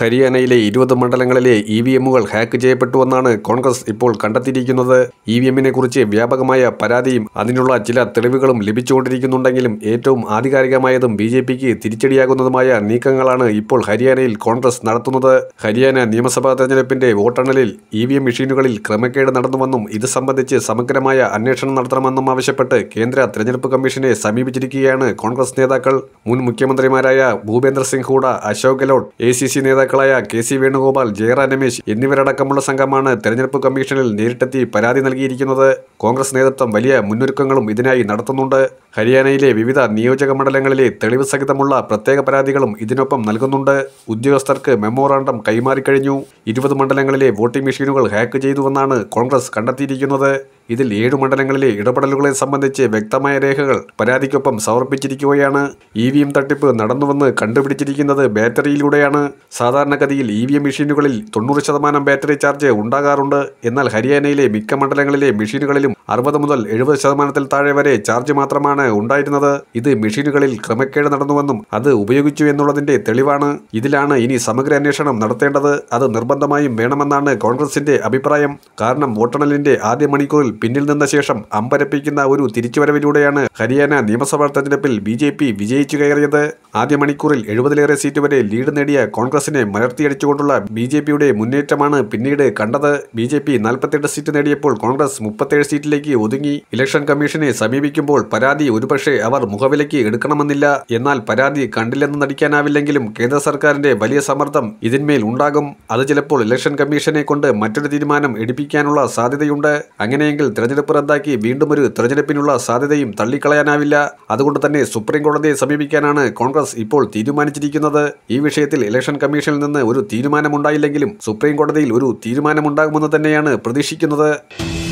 ഹരിയാനയിലെ ഇരുപത് മണ്ഡലങ്ങളിലെ ഇ വി എമ്മുകൾ ഹാക്ക് ചെയ്യപ്പെട്ടുവെന്നാണ് കോൺഗ്രസ് ഇപ്പോൾ കണ്ടെത്തിയിരിക്കുന്നത് ഇ വി എമ്മിനെ കുറിച്ച് വ്യാപകമായ പരാതിയും അതിനുള്ള ചില തെളിവുകളും ലഭിച്ചുകൊണ്ടിരിക്കുന്നുണ്ടെങ്കിലും ഏറ്റവും ആധികാരികമായതും ബി ജെ പിക്ക് തിരിച്ചടിയാകുന്നതുമായ നീക്കങ്ങളാണ് ഇപ്പോൾ ഹരിയാനയിൽ കോൺഗ്രസ് നടത്തുന്നത് ഹരിയാന നിയമസഭാ തെരഞ്ഞെടുപ്പിന്റെ വോട്ടെണ്ണലിൽ ഇ വി എം മെഷീനുകളിൽ ക്രമക്കേട് നടന്നുവെന്നും ഇത് സംബന്ധിച്ച് സമഗ്രമായ അന്വേഷണം നടത്തണമെന്നും ആവശ്യപ്പെട്ട് കേന്ദ്ര തെരഞ്ഞെടുപ്പ് കമ്മീഷനെ സമീപിച്ചിരിക്കുകയാണ് കോൺഗ്രസ് നേതാക്കൾ മുൻ മുഖ്യമന്ത്രിമാരായ Bhupendra Singh Hooda Ashok Gehlot A C C നേതാക്കൾ നേതാക്കളായ കെ സി വേണുഗോപാൽ ജയറാം രമേശ് എന്നിവരടക്കമുള്ള സംഘമാണ് തെരഞ്ഞെടുപ്പ് കമ്മീഷനിൽ നേരിട്ടെത്തി പരാതി നൽകിയിരിക്കുന്നത് കോൺഗ്രസ് നേതൃത്വം വലിയ മുന്നൊരുക്കങ്ങളും ഇതിനായി നടത്തുന്നുണ്ട് ഹരിയാനയിലെ വിവിധ നിയോജക മണ്ഡലങ്ങളിലെ തെളിവ് സഹിതമുള്ള പ്രത്യേക പരാതികളും ഇതിനൊപ്പം നൽകുന്നുണ്ട് ഉദ്യോഗസ്ഥർക്ക് മെമ്മോറാണ്ടം കൈമാറിക്കഴിഞ്ഞു ഇരുപത് മണ്ഡലങ്ങളിലെ വോട്ടിംഗ് മെഷീനുകൾ ഹാക്ക് ചെയ്തുവെന്നാണ് കോൺഗ്രസ് കണ്ടെത്തിയിരിക്കുന്നത് ഇതിൽ ഏഴ് മണ്ഡലങ്ങളിലെ ഇടപെടലുകളെ സംബന്ധിച്ച് വ്യക്തമായ രേഖകൾ പരാതിക്കൊപ്പം സമർപ്പിച്ചിരിക്കുകയാണ് ഇ വി എം തട്ടിപ്പ് നടന്നുവെന്ന് കണ്ടുപിടിച്ചിരിക്കുന്നത് ബാറ്ററിയിലൂടെയാണ് സാധാരണഗതിയിൽ ഇ വി എം മെഷീനുകളിൽ തൊണ്ണൂറ് ശതമാനം ബാറ്ററി ചാർജ് ഉണ്ടാകാറുണ്ട് എന്നാൽ ഹരിയാനയിലെ മിക്ക മണ്ഡലങ്ങളിലെ മെഷീനുകളിലും അറുപത് മുതൽ എഴുപത് ശതമാനത്തിൽ താഴെ വരെ ചാർജ് മാത്രമാണ് പ്രശ്നമാണ് ഉണ്ടായിരുന്നത് ഇത് മെഷീനുകളിൽ ക്രമക്കേട് നടന്നുവെന്നും അത് ഉപയോഗിച്ചു എന്നുള്ളതിന്റെ തെളിവാണ് ഇതിലാണ് ഇനി സമഗ്ര അന്വേഷണം നടത്തേണ്ടത് അത് നിർബന്ധമായും വേണമെന്നാണ് കോൺഗ്രസിന്റെ അഭിപ്രായം കാരണം വോട്ടെണ്ണലിന്റെ ആദ്യ മണിക്കൂറിൽ പിന്നിൽ നിന്ന ശേഷം അമ്പരപ്പിക്കുന്ന ഒരു തിരിച്ചുവരവിലൂടെയാണ് ഹരിയാന നിയമസഭാ തെരഞ്ഞെടുപ്പിൽ ബി വിജയിച്ചു കയറിയത് ആദ്യ മണിക്കൂറിൽ എഴുപതിലേറെ സീറ്റ് വരെ ലീഡ് നേടിയ കോൺഗ്രസിനെ മലർത്തിയടിച്ചുകൊണ്ടുള്ള ബി ജെ പിയുടെ മുന്നേറ്റമാണ് പിന്നീട് കണ്ടത് ബി ജെ പി നാൽപ്പത്തെട്ട് സീറ്റ് നേടിയപ്പോൾ കോൺഗ്രസ് മുപ്പത്തേഴ് സീറ്റിലേക്ക് ഒതുങ്ങി ഇലക്ഷൻ കമ്മീഷനെ സമീപിക്കുമ്പോൾ പരാതി ഒരുപക്ഷെ അവർ മുഖവിലയ്ക്ക് എടുക്കണമെന്നില്ല എന്നാൽ പരാതി കണ്ടില്ലെന്ന് നടിക്കാനാവില്ലെങ്കിലും കേന്ദ്ര സർക്കാരിന്റെ വലിയ സമ്മർദ്ദം ഇതിന്മേൽ ഉണ്ടാകും അത് ചിലപ്പോൾ ഇലക്ഷൻ കമ്മീഷനെ കൊണ്ട് മറ്റൊരു തീരുമാനം എടുപ്പിക്കാനുള്ള സാധ്യതയുണ്ട് അങ്ങനെയെങ്കിൽ തെരഞ്ഞെടുപ്പ് റദ്ദാക്കി വീണ്ടും ഒരു തെരഞ്ഞെടുപ്പിനുള്ള സാധ്യതയും തള്ളിക്കളയാനാവില്ല അതുകൊണ്ട് തന്നെ സുപ്രീം കോടതിയെ സമീപിക്കാനാണ് കോൺഗ്രസ് കോൺഗ്രസ് ഇപ്പോൾ തീരുമാനിച്ചിരിക്കുന്നത് ഈ വിഷയത്തിൽ ഇലക്ഷൻ കമ്മീഷനിൽ നിന്ന് ഒരു തീരുമാനമുണ്ടായില്ലെങ്കിലും സുപ്രീം കോടതിയിൽ ഒരു തീരുമാനമുണ്ടാകുമെന്ന് തന്നെയാണ് പ്രതീക്ഷിക്കുന്നത്